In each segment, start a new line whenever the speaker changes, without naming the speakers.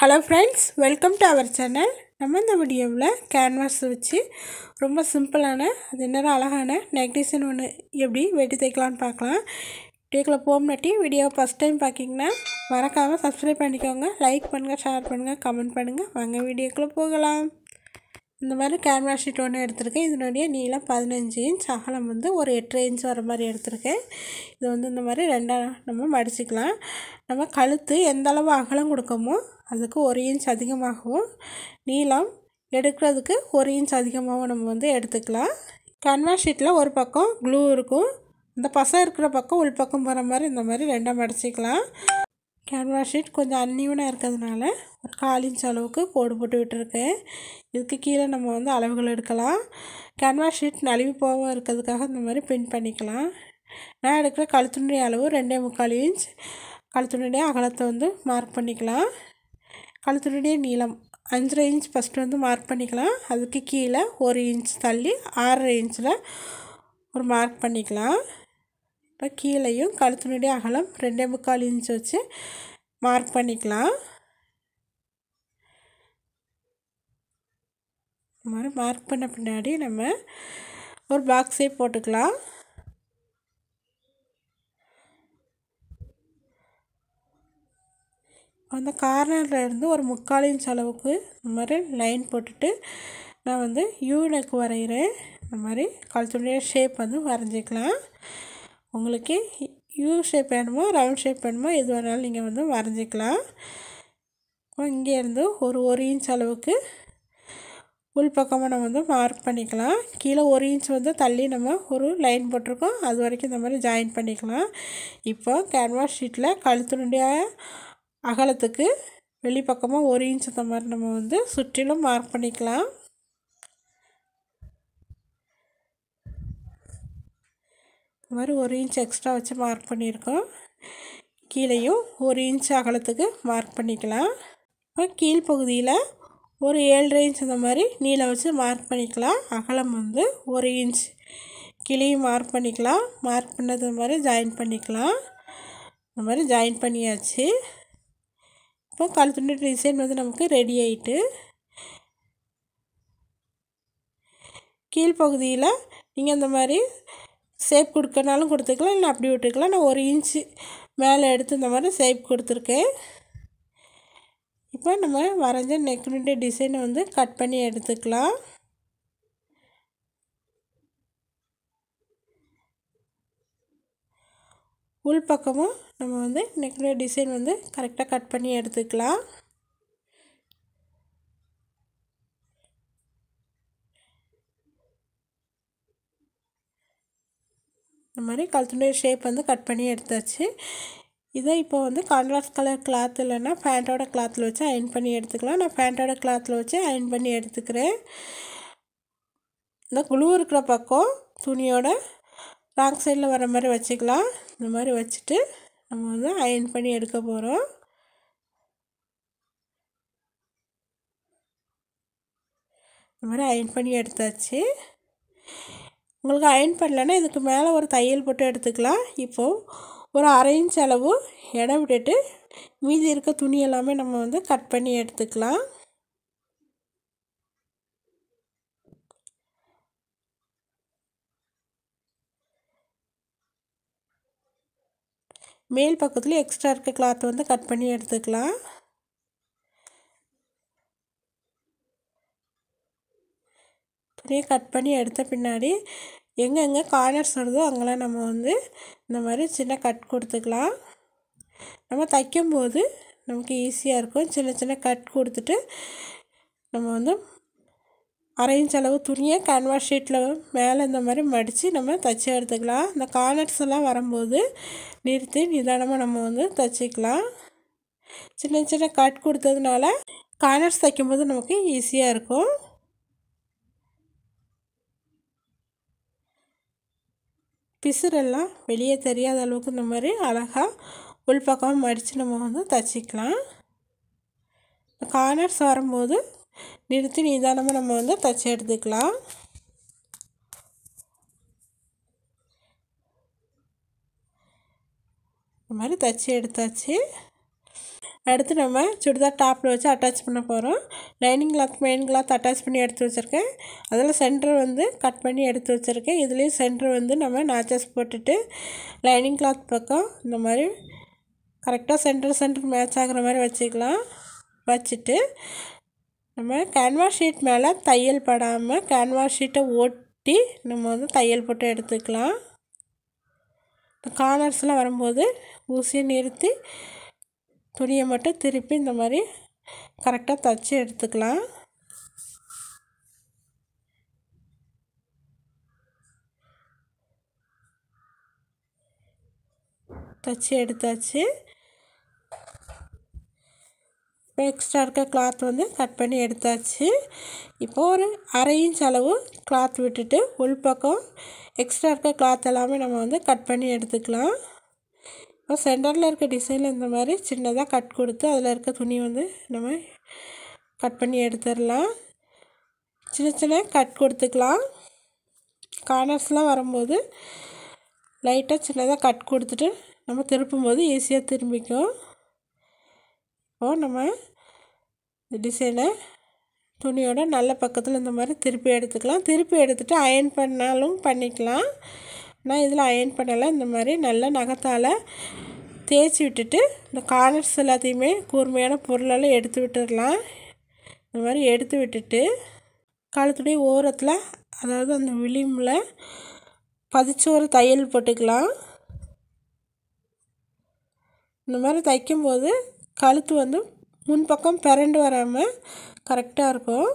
hello friends welcome to our channel நம்ம இந்த வீடியோவில் கேன்வாஸ் வச்சு ரொம்ப சிம்பிளான அது என்னதான் அழகான நெக் டிசைன் ஒன்று எப்படி வெட்டி தைக்கலான்னு பார்க்கலாம் வீடியோக்குள்ளே போம்னாட்டி வீடியோ ஃபஸ்ட் டைம் பார்க்கிங்கன்னா மறக்காமல் சப்ஸ்கிரைப் பண்ணிக்கோங்க லைக் பண்ணுங்கள் ஷேர் பண்ணுங்கள் கமெண்ட் பண்ணுங்கள் வாங்க வீடியோக்குள்ளே போகலாம் இந்த மாதிரி கேமரா ஷீட் ஒன்று எடுத்திருக்கேன் இதனுடைய நீளம் பதினஞ்சு இன்ச் அகலம் வந்து ஒரு எட்டு இன்ச் வர மாதிரி எடுத்திருக்கேன் இது வந்து இந்த மாதிரி ரெண்டாக நம்ம மடிச்சிக்கலாம் நம்ம கழுத்து எந்த அளவு அகலம் கொடுக்கமோ அதுக்கு ஒரு இன்ச் அதிகமாகவும் நீளம் எடுக்கிறதுக்கு ஒரு இன்ச் அதிகமாகவும் நம்ம வந்து எடுத்துக்கலாம் கன்வா ஷீட்டில் ஒரு பக்கம் க்ளூ இருக்கும் இந்த பசம் இருக்கிற பக்கம் உள்பக்கம் போகிற மாதிரி இந்த மாதிரி ரெண்டாக மடிச்சிக்கலாம் கேன்வாஸ் ஷீட் கொஞ்சம் அன்னியூனாக இருக்கிறதுனால ஒரு கால் இன்ச் அளவுக்கு கோடு போட்டு விட்டுருக்கேன் இதுக்கு கீழே நம்ம வந்து அளவுகள் எடுக்கலாம் கேன்வாஸ் ஷீட் நழுவி போக இருக்கிறதுக்காக இந்த மாதிரி பின் பண்ணிக்கலாம் நான் எடுக்கிற கழுத்துடைய அளவு ரெண்டே முக்கால் இன்ச் கழுத்துடைய அகலத்தை வந்து மார்க் பண்ணிக்கலாம் கழுத்துடைய நீளம் அஞ்சரை இன்ச் ஃபஸ்ட்டு வந்து மார்க் பண்ணிக்கலாம் அதுக்கு கீழே ஒரு இன்ச் தள்ளி ஆறரை இன்ச்சில் ஒரு மார்க் பண்ணிக்கலாம் இப்போ கீழேயும் கழுத்தினுடைய அகலம் ரெண்டே முக்கால் இன்ச் வச்சு மார்க் பண்ணிக்கலாம் இந்த மாதிரி மார்க் பண்ண பின்னாடி நம்ம ஒரு பாக்ஸே போட்டுக்கலாம் அந்த கார்னரில் இருந்து ஒரு முக்கால் இன்ச் அளவுக்கு இந்த மாதிரி லைன் போட்டுட்டு நான் வந்து யூனக்கு வரைகிறேன் இந்த மாதிரி கழுத்துடைய ஷேப் வந்து வரைஞ்சிக்கலாம் உங்களுக்கு யூ ஷேப் வேணுமோ ரவுண்ட் ஷேப் வேணுமோ எது வேணாலும் நீங்கள் வந்து வரைஞ்சிக்கலாம் இங்கேருந்து ஒரு ஒரு இன்ச் அளவுக்கு உள்பக்கமாக நம்ம வந்து மார்க் பண்ணிக்கலாம் கீழே ஒரு இன்ச் வந்து தள்ளி நம்ம ஒரு லைன் போட்டிருக்கோம் அது வரைக்கும் இந்த மாதிரி ஜாயின் பண்ணிக்கலாம் இப்போ கேன்வாஸ் ஷீட்டில் கழுத்தினுடைய அகலத்துக்கு வெளிப்பக்கமாக ஒரு இன்ச் இந்த மாதிரி நம்ம வந்து சுற்றிலும் மார்க் பண்ணிக்கலாம் இந்த மாதிரி ஒரு இன்ச் எக்ஸ்ட்ரா வச்சு மார்க் பண்ணியிருக்கோம் கீழேயும் ஒரு இன்ச் அகலத்துக்கு மார்க் பண்ணிக்கலாம் அப்புறம் கீழ்ப்பகுதியில் ஒரு ஏழரை இன்ச் அந்த மாதிரி நீளம் வச்சு மார்க் பண்ணிக்கலாம் அகலம் வந்து ஒரு இன்ச் கிளியும் மார்க் பண்ணிக்கலாம் மார்க் பண்ணது மாதிரி ஜாயின் பண்ணிக்கலாம் இந்த மாதிரி ஜாயின் பண்ணியாச்சு இப்போ கழுத்துண்டு டிசைன் வந்து நமக்கு ரெடி ஆகிட்டு கீழ்ப்பகுதியில் நீங்கள் அந்த மாதிரி ஷேப் கொடுக்கனாலும் கொடுத்துக்கலாம் இல்லை அப்படி விட்டுக்கலாம் நான் ஒரு இன்ச்சு மேலே எடுத்து இந்த மாதிரி ஷேப் கொடுத்துருக்கேன் இப்போ நம்ம வரைஞ்ச நெக்னுடைய டிசைனை வந்து கட் பண்ணி எடுத்துக்கலாம் உள் பக்கமும் நம்ம வந்து நெக்னுடைய டிசைன் வந்து கரெக்டாக கட் பண்ணி எடுத்துக்கலாம் இந்த மாதிரி கழுத்துடைய ஷேப் வந்து கட் பண்ணி எடுத்தாச்சு இதை இப்போ வந்து கான்ட்ராஸ்ட் கலர் கிளாத் இல்லைன்னா பேண்ட்டோட கிளாத்தில் வச்சு அயன் பண்ணி எடுத்துக்கலாம் நான் பேண்ட்டோட கிளாத்தில் வச்சு அயன் பண்ணி எடுத்துக்கிறேன் இந்த குழு இருக்கிற பக்கம் துணியோட ராங் சைடில் வர மாதிரி வச்சுக்கலாம் இந்த மாதிரி வச்சுட்டு நம்ம வந்து அயன் பண்ணி எடுக்க போகிறோம் இந்த மாதிரி அயன் பண்ணி எடுத்தாச்சு உங்களுக்கு அயன் பண்ணலன்னா இதுக்கு மேலே ஒரு தையல் போட்டு எடுத்துக்கலாம் இப்போது ஒரு அரை இன்ச் அளவு இடம் விட்டுட்டு மீதி இருக்க துணி எல்லாமே நம்ம வந்து கட் பண்ணி எடுத்துக்கலாம் மேல் பக்கத்தில் எக்ஸ்ட்ரா இருக்க கிளாத் வந்து கட் பண்ணி எடுத்துக்கலாம் அப்படியே கட் பண்ணி எடுத்த பின்னாடி எங்கெங்கே கார்னர்ஸ் வருதோ அங்கெல்லாம் நம்ம வந்து இந்த மாதிரி சின்ன கட் கொடுத்துக்கலாம் நம்ம தைக்கும்போது நமக்கு ஈஸியாக இருக்கும் சின்ன சின்ன கட் கொடுத்துட்டு நம்ம வந்து அரேஞ்ச் அளவு துணியை கேன்வாஸ் ஷீட்டில் மேலே இந்த மாதிரி மடித்து நம்ம தைச்சி எடுத்துக்கலாம் இந்த கார்னர்ஸ் எல்லாம் வரும்போது நிறுத்தி நிதானமாக நம்ம வந்து தைச்சிக்கலாம் சின்ன சின்ன கட் கொடுத்ததுனால கார்னர்ஸ் தைக்கும்போது நமக்கு ஈஸியாக இருக்கும் பிசுரெல்லாம் வெளியே தெரியாத அளவுக்கு இந்த மாதிரி அழகாக உள்பக்கம் மடித்து நம்ம வந்து தச்சிக்கலாம் கார்னர்ஸ் வரும்போது நிறுத்தி நிதானமாக நம்ம வந்து தச்சு எடுத்துக்கலாம் இந்த மாதிரி தச்சு எடுத்தாச்சு அடுத்து நம்ம சுடிதார் டாப்பில் வச்சு அட்டாச் பண்ண போகிறோம் lining cloth main cloth attach பண்ணி எடுத்து வச்சுருக்கேன் அதில் சென்டர் வந்து கட் பண்ணி எடுத்து வச்சுருக்கேன் இதுலேயும் சென்டர் வந்து நம்ம நாச்சஸ் போட்டுட்டு லைனிங் கிளாத் பக்கம் இந்த மாதிரி கரெக்டாக சென்டர் சென்டர் மேட்ச் ஆகிற மாதிரி வச்சுக்கலாம் வச்சுட்டு நம்ம கேன்வாஸ் ஷீட் மேலே தையல் படாமல் கேன்வாஸ் ஷீட்டை ஓட்டி நம்ம வந்து தையல் போட்டு எடுத்துக்கலாம் இந்த கார்னர்ஸ்லாம் வரும்போது ஊசியை நிறுத்தி துணியை மட்டும் திருப்பி இந்த மாதிரி கரெக்டாக தச்சு எடுத்துக்கலாம் தைச்சி எடுத்தாச்சு இப்போ எக்ஸ்ட்ரா இருக்க கிளாத் வந்து கட் பண்ணி எடுத்தாச்சு இப்போது ஒரு அரை இன்ச் அளவு கிளாத் விட்டுட்டு உள்பக்கம் எக்ஸ்ட்ரா இருக்க கிளாத் எல்லாமே நம்ம வந்து கட் பண்ணி எடுத்துக்கலாம் அப்புறம் சென்டரில் இருக்க டிசைனில் இந்த மாதிரி சின்னதாக கட் கொடுத்து அதில் இருக்க துணி வந்து நம்ம கட் பண்ணி எடுத்துடலாம் சின்ன சின்ன கட் கொடுத்துக்கலாம் கார்னர்ஸ்லாம் வரும்போது லைட்டாக சின்னதாக கட் கொடுத்துட்டு நம்ம திருப்பும் போது ஈஸியாக திரும்பிக்கும் இப்போது நம்ம டிசைனை துணியோட நல்ல பக்கத்தில் இந்த மாதிரி திருப்பி எடுத்துக்கலாம் திருப்பி எடுத்துகிட்டு அயன் பண்ணாலும் பண்ணிக்கலாம் நான் இதில் அயன் பண்ணலை இந்த மாதிரி நல்ல நகத்தால் தேய்ச்சி விட்டுட்டு இந்த கார்னர்ஸ் எல்லாத்தையுமே கூர்மையான பொருளெல்லாம் எடுத்து விட்டுடலாம் இந்த மாதிரி எடுத்து விட்டுட்டு காலத்துடைய ஓரத்தில் அதாவது அந்த விளிம்பில் பதிச்சு ஒரு தையல் போட்டுக்கலாம் இந்த மாதிரி தைக்கும்போது கழுத்து வந்து முன்பக்கம் பிறண்டு வராமல் கரெக்டாக இருக்கும்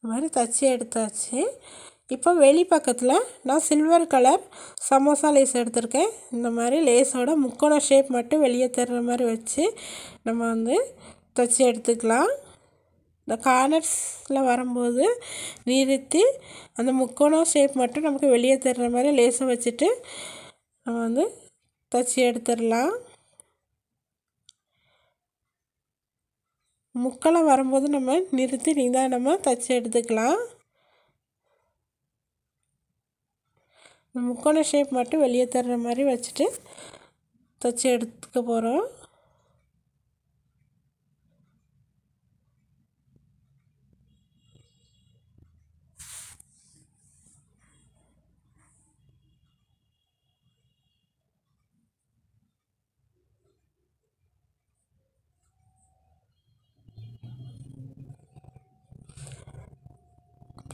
இந்த மாதிரி தச்சு எடுத்தாச்சு இப்போ வெளி பக்கத்தில் நான் சில்வர் கலர் சமோசா லேஸ் எடுத்திருக்கேன் இந்த மாதிரி லேஸோட முக்கோண ஷேப் மட்டும் வெளியே தர்ற மாதிரி வச்சு நம்ம வந்து தைச்சி எடுத்துக்கலாம் இந்த கார்னர்ஸில் வரும்போது நிறுத்தி அந்த முக்கோணம் ஷேப் மட்டும் நமக்கு வெளியே தர்ற மாதிரி லேஸை வச்சுட்டு நம்ம வந்து தைச்சி எடுத்துடலாம் முக்களை வரும்போது நம்ம நிறுத்தி நிதானமாக தைச்சி எடுத்துக்கலாம் முக்கோண ஷேப் மட்டும் வெளியே தர்ற மாதிரி வச்சுட்டு தைச்சி எடுத்துக்க போகிறோம்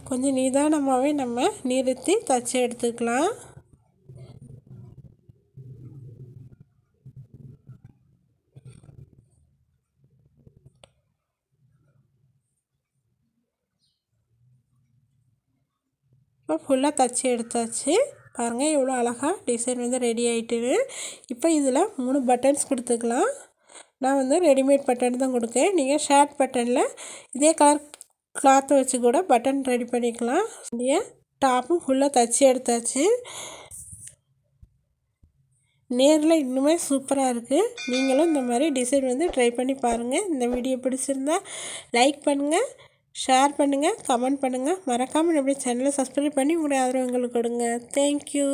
கொஞ்சம் நிதானமாகவே நம்ம நிறுத்தி தச்சு எடுத்துக்கலாம் இப்போ ஃபுல்லாக தச்சு எடுத்தாச்சு பாருங்கள் இவ்வளோ அழகாக டிசைன் வந்து ரெடி ஆகிட்டு இப்போ இதில் மூணு பட்டன்ஸ் கொடுத்துக்கலாம் நான் வந்து ரெடிமேட் பட்டன் தான் கொடுக்கேன் நீங்கள் ஷார்ட் பட்டனில் இதே கலர் கிளாத்தை வச்சு கூட பட்டன் ரெடி பண்ணிக்கலாம் டாப்பும் ஃபுல்லாக தச்சு எடுத்தாச்சு நேரில் இன்னுமே சூப்பராக இருக்குது நீங்களும் இந்த மாதிரி டிசைன் வந்து ட்ரை பண்ணி பாருங்கள் இந்த வீடியோ பிடிச்சிருந்தா லைக் பண்ணுங்கள் ஷேர் பண்ணுங்கள் கமெண்ட் பண்ணுங்கள் மறக்காமல் நம்ம சேனலை சப்ஸ்கிரைப் பண்ணி உங்களுடைய ஆதரவு எங்களுக்கு கொடுங்க தேங்க்யூ